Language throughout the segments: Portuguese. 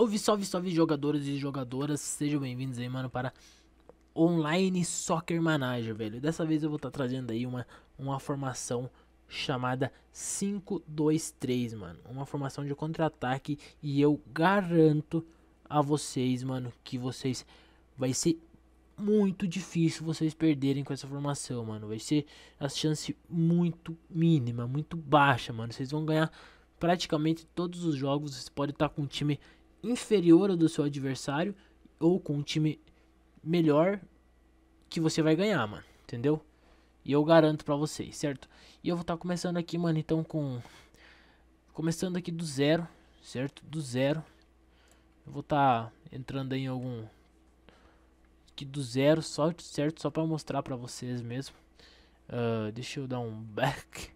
Salve, salve, salve jogadores e jogadoras, sejam bem-vindos aí, mano, para Online Soccer Manager, velho. Dessa vez eu vou estar tá trazendo aí uma, uma formação chamada 5-2-3, mano. Uma formação de contra-ataque e eu garanto a vocês, mano, que vocês... Vai ser muito difícil vocês perderem com essa formação, mano. Vai ser a chance muito mínima, muito baixa, mano. Vocês vão ganhar praticamente todos os jogos. Vocês podem estar tá com um time inferior ao do seu adversário ou com um time melhor que você vai ganhar, mano. Entendeu? E eu garanto para vocês, certo? E eu vou estar tá começando aqui, mano, então com começando aqui do zero, certo? Do zero. Eu vou estar tá entrando em algum aqui do zero, só certo, só para mostrar para vocês mesmo. Uh, deixa eu dar um back.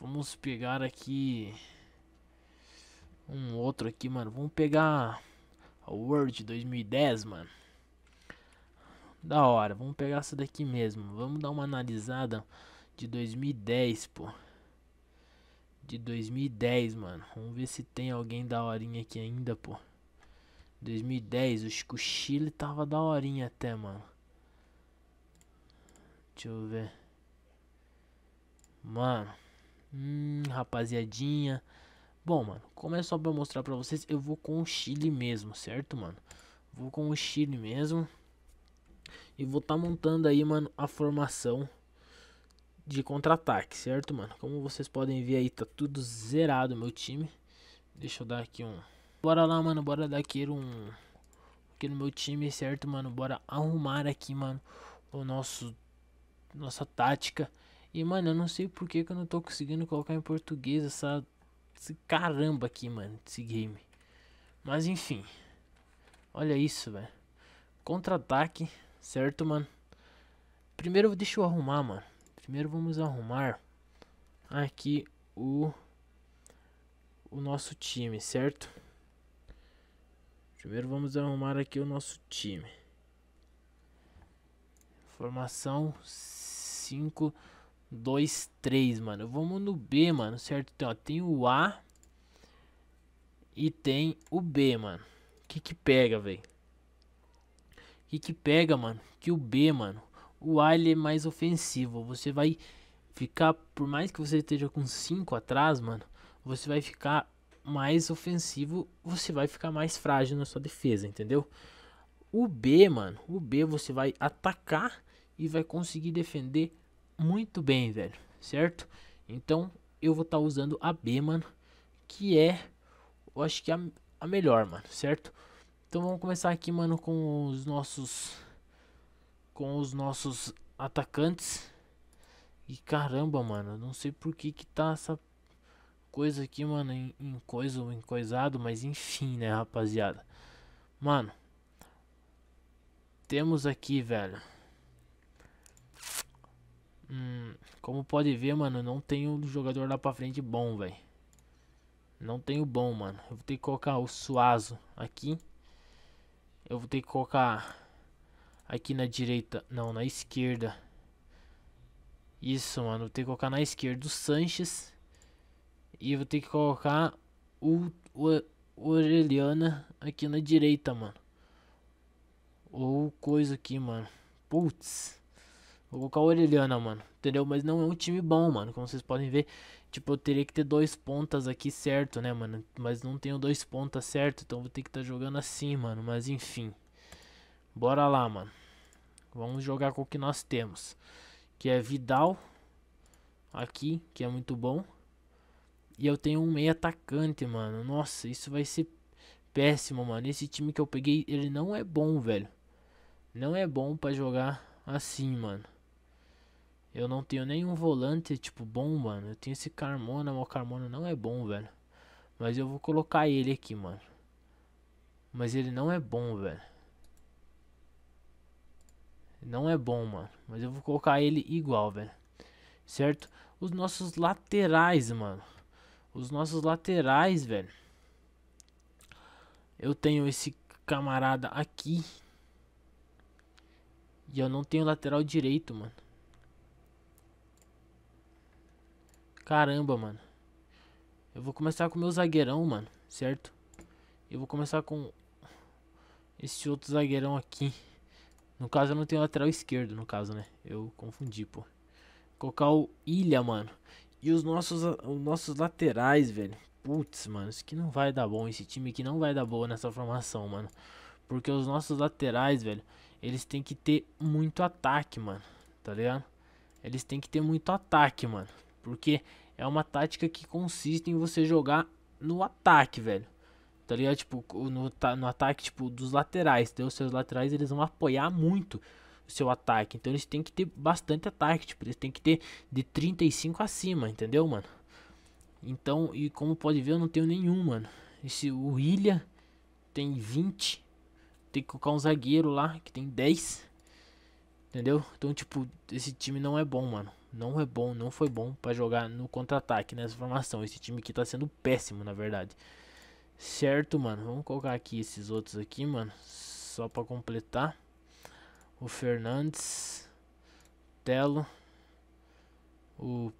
Vamos pegar aqui um outro aqui, mano. Vamos pegar a World 2010, mano. Da hora, vamos pegar essa daqui mesmo. Vamos dar uma analisada de 2010, pô. De 2010, mano. Vamos ver se tem alguém da horinha aqui ainda, pô. 2010, o Chile tava da horinha até, mano. Deixa eu ver. Mano. Hum, rapaziadinha. Bom, mano, como é só pra mostrar pra vocês, eu vou com o Chile mesmo, certo, mano? Vou com o Chile mesmo. E vou tá montando aí, mano, a formação de contra-ataque, certo, mano? Como vocês podem ver aí, tá tudo zerado meu time. Deixa eu dar aqui um... Bora lá, mano, bora dar aqui um... Aqui no meu time, certo, mano? Bora arrumar aqui, mano, o nosso... Nossa tática. E, mano, eu não sei por que, que eu não tô conseguindo colocar em português essa caramba aqui, mano, esse game. Mas enfim. Olha isso, velho. Contra-ataque, certo, mano? Primeiro deixa eu arrumar, mano. Primeiro vamos arrumar aqui o o nosso time, certo? Primeiro vamos arrumar aqui o nosso time. Formação 5 2, 3, mano. Vamos no B, mano, certo? Então, ó, tem o A e tem o B, mano. O que que pega, velho? O que que pega, mano? Que o B, mano, o A ele é mais ofensivo. Você vai ficar, por mais que você esteja com 5 atrás, mano, você vai ficar mais ofensivo, você vai ficar mais frágil na sua defesa, entendeu? O B, mano, o B você vai atacar e vai conseguir defender muito bem, velho, certo? Então eu vou estar tá usando a B, mano, que é, eu acho que é a, a melhor, mano, certo? Então vamos começar aqui, mano, com os nossos, com os nossos atacantes. E caramba, mano, não sei por que que tá essa coisa aqui, mano, em, em coisa ou em coisado, mas enfim, né, rapaziada. Mano, temos aqui, velho. Hum, como pode ver, mano, não tenho jogador lá pra frente bom, velho. Não tenho bom, mano. Eu vou ter que colocar o Suazo aqui. Eu vou ter que colocar aqui na direita. Não, na esquerda. Isso, mano. Vou ter que colocar na esquerda o Sanches. E vou ter que colocar o, o, o Aureliana aqui na direita, mano. Ou coisa aqui, mano. Putz. Vou colocar o Orelhana, mano. Entendeu? Mas não é um time bom, mano. Como vocês podem ver, tipo, eu teria que ter dois pontas aqui certo, né, mano? Mas não tenho dois pontas certo, então vou ter que estar tá jogando assim, mano. Mas enfim. Bora lá, mano. Vamos jogar com o que nós temos. Que é Vidal. Aqui, que é muito bom. E eu tenho um meio atacante, mano. Nossa, isso vai ser péssimo, mano. Esse time que eu peguei, ele não é bom, velho. Não é bom pra jogar assim, mano. Eu não tenho nenhum volante, tipo, bom, mano. Eu tenho esse Carmona, mas o Carmona não é bom, velho. Mas eu vou colocar ele aqui, mano. Mas ele não é bom, velho. Não é bom, mano. Mas eu vou colocar ele igual, velho. Certo? Os nossos laterais, mano. Os nossos laterais, velho. Eu tenho esse camarada aqui. E eu não tenho lateral direito, mano. Caramba, mano. Eu vou começar com o meu zagueirão, mano. Certo? Eu vou começar com esse outro zagueirão aqui. No caso, eu não tenho lateral esquerdo, no caso, né? Eu confundi, pô. colocar o Ilha, mano. E os nossos, os nossos laterais, velho. Putz, mano, isso aqui não vai dar bom. Esse time aqui não vai dar boa nessa formação, mano. Porque os nossos laterais, velho, eles têm que ter muito ataque, mano. Tá ligado? Eles têm que ter muito ataque, mano. Porque é uma tática que consiste em você jogar no ataque, velho. Tá ligado? Tipo, no, no ataque, tipo, dos laterais, entendeu? Os seus laterais, eles vão apoiar muito o seu ataque. Então, eles têm que ter bastante ataque, tipo, eles têm que ter de 35 acima, entendeu, mano? Então, e como pode ver, eu não tenho nenhum, mano. Esse, o Ilha tem 20. Tem que colocar um zagueiro lá, que tem 10. Entendeu? Então, tipo, esse time não é bom, mano não é bom, não foi bom para jogar no contra-ataque nessa formação. Esse time aqui tá sendo péssimo, na verdade. Certo, mano. Vamos colocar aqui esses outros aqui, mano. Só para completar. O Fernandes. Telo. O...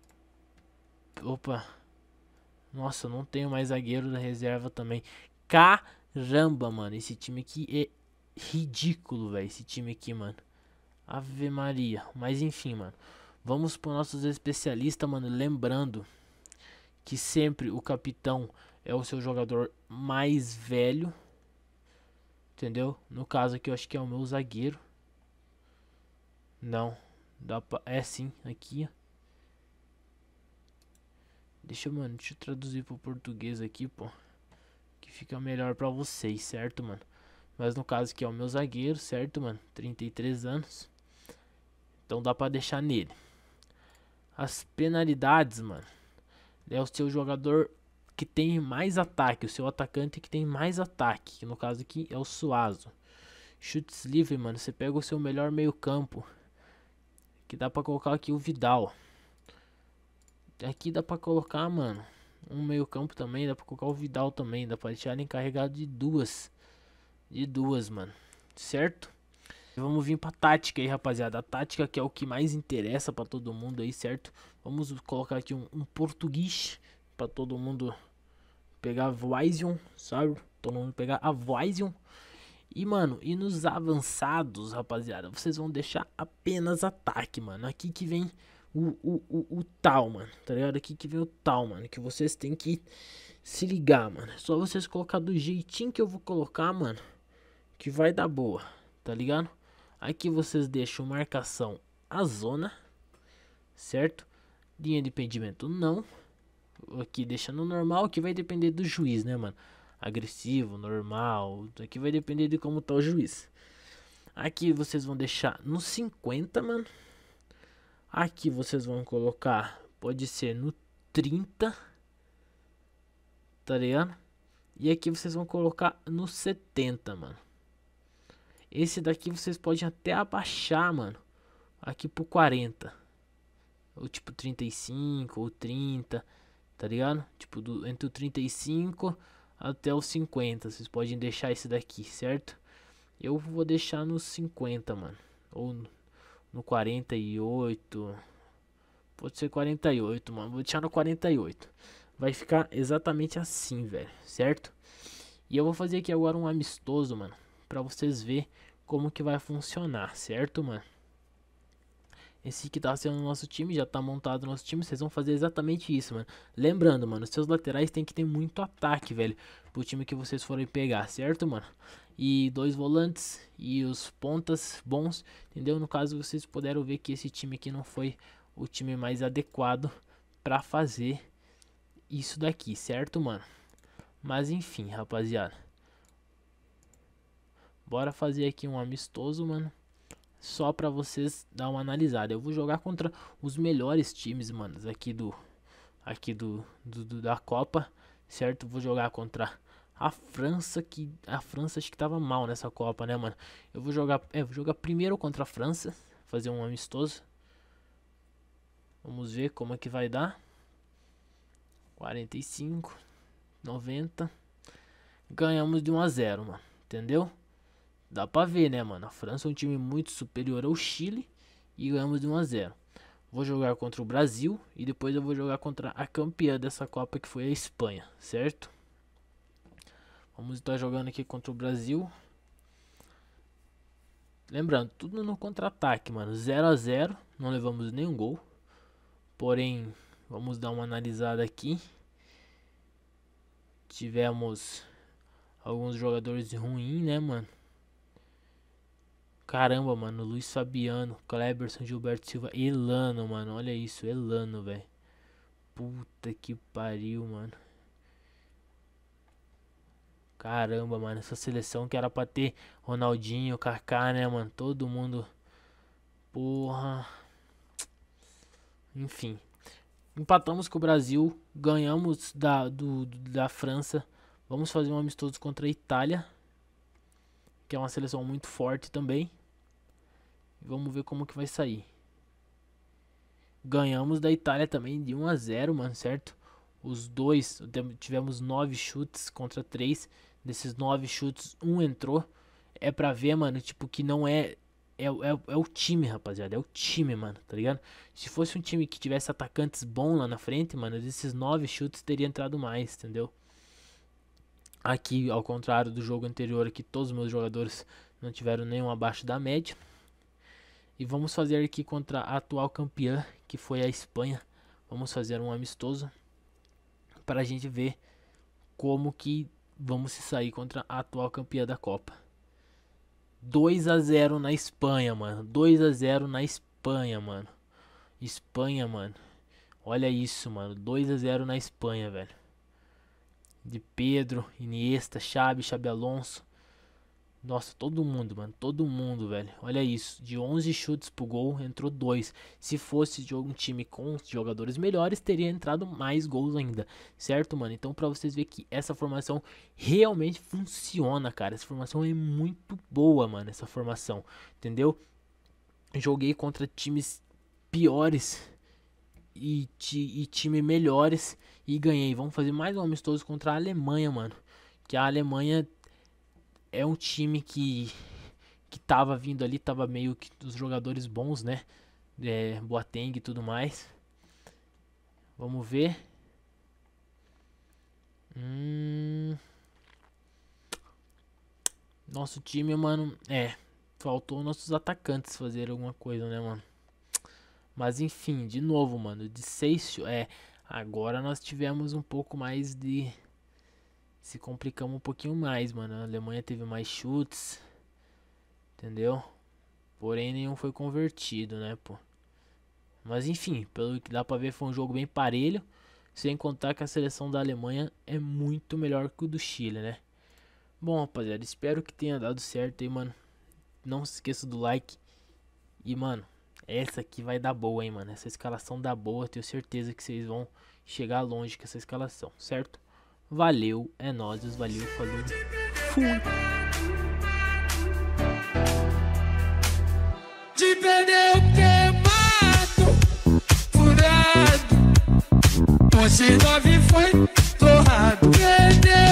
Opa. Nossa, não tenho mais zagueiro da reserva também. Caramba, mano. Esse time aqui é ridículo, velho. Esse time aqui, mano. Ave Maria. Mas enfim, mano. Vamos para nossos especialistas, mano. Lembrando que sempre o capitão é o seu jogador mais velho. Entendeu? No caso aqui, eu acho que é o meu zagueiro. Não. Dá pra... É sim, aqui. Deixa, mano, deixa eu traduzir pro português aqui, pô. Que fica melhor pra vocês, certo, mano? Mas no caso aqui é o meu zagueiro, certo, mano? 33 anos. Então dá pra deixar nele as penalidades, mano. É o seu jogador que tem mais ataque, o seu atacante que tem mais ataque, que no caso aqui é o Suazo. Chutes livre, mano, você pega o seu melhor meio-campo. Que dá para colocar aqui o Vidal. Aqui dá para colocar, mano, um meio-campo também, dá para colocar o Vidal também, dá para deixar ele encarregado de duas de duas, mano. Certo? Então vamos vir pra tática aí, rapaziada. A tática que é o que mais interessa para todo mundo aí, certo? Vamos colocar aqui um, um português para todo mundo pegar a sabe? Todo mundo pegar a Voision. E, mano, e nos avançados, rapaziada, vocês vão deixar apenas ataque, mano. Aqui que vem o, o, o, o tal, mano, tá ligado? Aqui que vem o tal, mano, que vocês têm que se ligar, mano. É só vocês colocar do jeitinho que eu vou colocar, mano, que vai dar boa, tá ligado? Aqui vocês deixam marcação a zona, certo? Linha de impedimento não. Aqui deixando no normal, que vai depender do juiz, né, mano? Agressivo, normal, aqui vai depender de como tá o juiz. Aqui vocês vão deixar no 50, mano. Aqui vocês vão colocar, pode ser no 30, tá ligado? E aqui vocês vão colocar no 70, mano. Esse daqui vocês podem até abaixar, mano. Aqui pro 40. Ou tipo 35 ou 30, tá ligado? Tipo do, entre o 35 até os 50. Vocês podem deixar esse daqui, certo? Eu vou deixar nos 50, mano. Ou no 48. Pode ser 48, mano. Vou deixar no 48. Vai ficar exatamente assim, velho. Certo? E eu vou fazer aqui agora um amistoso, mano para vocês ver como que vai funcionar, certo, mano? Esse que tá sendo o nosso time, já tá montado o nosso time, vocês vão fazer exatamente isso, mano. Lembrando, mano, seus laterais tem que ter muito ataque, velho, pro time que vocês forem pegar, certo, mano? E dois volantes e os pontas bons, entendeu? No caso, vocês puderam ver que esse time aqui não foi o time mais adequado para fazer isso daqui, certo, mano? Mas enfim, rapaziada. Bora fazer aqui um amistoso, mano. Só pra vocês dar uma analisada. Eu vou jogar contra os melhores times, manos, aqui do... Aqui do, do, do, da Copa, certo? Vou jogar contra a França, que... A França acho que tava mal nessa Copa, né, mano? Eu vou jogar... É, vou jogar primeiro contra a França. Fazer um amistoso. Vamos ver como é que vai dar. 45, 90. Ganhamos de 1 a 0, mano. Entendeu? Dá pra ver, né, mano? A França é um time muito superior ao Chile e ganhamos de 1 a 0. Vou jogar contra o Brasil e depois eu vou jogar contra a campeã dessa Copa que foi a Espanha, certo? Vamos estar jogando aqui contra o Brasil. Lembrando, tudo no contra-ataque, mano. 0 a 0, não levamos nenhum gol. Porém, vamos dar uma analisada aqui. Tivemos alguns jogadores ruins, né, mano? Caramba, mano. Luiz Fabiano, Cleberson, Gilberto Silva, Elano, mano. Olha isso, Elano, velho. Puta que pariu, mano. Caramba, mano. Essa seleção que era pra ter Ronaldinho, Kaká, né, mano? Todo mundo. Porra. Enfim. Empatamos com o Brasil. Ganhamos da, do, da França. Vamos fazer um amistoso contra a Itália. Que é uma seleção muito forte também. Vamos ver como que vai sair. Ganhamos da Itália também de 1 a 0, mano, certo? Os dois, tivemos nove chutes contra três. Desses nove chutes, um entrou. É pra ver, mano, tipo, que não é é, é, é, o time, rapaziada. É o time, mano, tá ligado? Se fosse um time que tivesse atacantes bom lá na frente, mano, desses nove chutes teria entrado mais, entendeu? Aqui, ao contrário do jogo anterior, que todos os meus jogadores não tiveram nenhum abaixo da média. E vamos fazer aqui contra a atual campeã, que foi a Espanha. Vamos fazer um amistoso para a gente ver como que vamos se sair contra a atual campeã da Copa. 2 a 0 na Espanha, mano. 2 a 0 na Espanha, mano. Espanha, mano. Olha isso, mano. 2 a 0 na Espanha, velho. De Pedro, Iniesta, Xabi, Xabi Alonso. Nossa, todo mundo, mano, todo mundo, velho. Olha isso, de 11 chutes pro gol, entrou dois. Se fosse de um time com jogadores melhores, teria entrado mais gols ainda, certo, mano? Então, pra vocês verem que essa formação realmente funciona, cara. Essa formação é muito boa, mano, essa formação, entendeu? Joguei contra times piores e, e time melhores e ganhei. Vamos fazer mais um amistoso contra a Alemanha, mano. Que a Alemanha é um time que que tava vindo ali, tava meio que os jogadores bons, né? É, Boateng e tudo mais. Vamos ver. Hum... Nosso time, mano, é, faltou nossos atacantes fazer alguma coisa, né, mano? Mas enfim, de novo, mano, de seis, é, agora nós tivemos um pouco mais de se complicamos um pouquinho mais, mano. A Alemanha teve mais chutes, entendeu? Porém, nenhum foi convertido, né, pô. Mas enfim, pelo que dá pra ver, foi um jogo bem parelho. Sem contar que a seleção da Alemanha é muito melhor que o do Chile, né? Bom, rapaziada, espero que tenha dado certo aí, mano. Não se esqueça do like. E, mano, essa aqui vai dar boa, hein, mano. Essa escalação dá boa. Tenho certeza que vocês vão chegar longe com essa escalação, certo? Valeu, é nós, valeu, falou, fui. De pneu queimado, furado, 11, nove foi torrado,